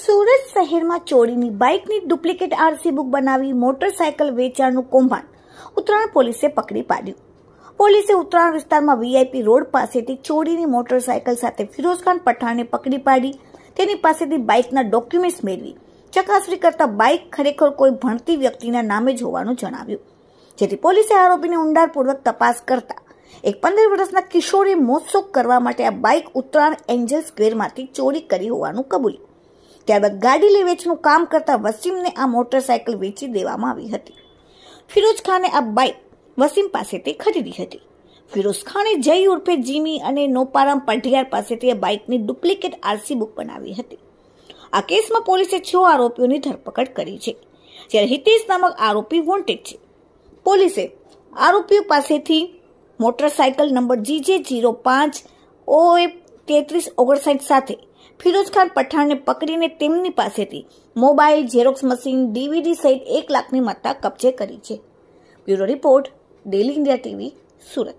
સુરત શહેરમાં ચોરીની બાઇકની ડુપ્લિકેટ આરસી બુક બનાવી મોટરસાયકલ વેચાણનું કૌભાંડ ઉત્તરાયણ પોલીસે પકડી પાડ્યું પોલીસે ઉત્તરાયણ વિસ્તારમાં વીઆઈપી રોડ પાસેથી ચોરીની મોટરસાયકલ સાથે ફિરોઝખાન પઠાણને પકડી પાડી તેની પાસેથી બાઇકના ડોક્યુમેન્ટ્સ મેળવી ચકાસણી કરતા બાઇક ખરેખર કોઈ ભણતી વ્યક્તિના નામે જ હોવાનું જણાવ્યું જેથી પોલીસે આરોપીને ઊંડાણપૂર્વક તપાસ કરતા એક પંદર વર્ષના કિશોરે મોજશોખ કરવા માટે આ બાઇક ઉત્તરાયણ એન્જલ સ્ક્વેરમાંથી ચોરી કરી હોવાનું કબૂલ્યું ત્યારબાદ ગાડી લે વેચનું કામ કરતા વસીમને આ મોટરસાયકલ વેચી દેવામાં આવી હતી ફિરોજ ખાને આ બાઇક વસીમ પાસેથી ખરીદી હતી ફિરોઝ ખાને જય ઉર્ફે જીમી અને નોપારામ પઢિયાર પાસેથી આ બાઇકની ડુપ્લિકેટ આરસી બુક બનાવી હતી આ કેસમાં પોલીસે છ આરોપીઓની ધરપકડ કરી છે જ્યારે હિતેશ નામક આરોપી વોન્ટેડ છે પોલીસે આરોપીઓ પાસેથી મોટરસાયકલ નંબર જીજે જીરો પાંચ ઓએ તેત્રીસ ઓગણસાઠ સાથે ફિરોજ ખાન પઠાણને પકડીને તેમની પાસેથી મોબાઈલ ઝેરોક્સ મશીન ડીવીડી સહિત એક લાખની માત્રા કબજે કરી છે bureau report daily India TV Surat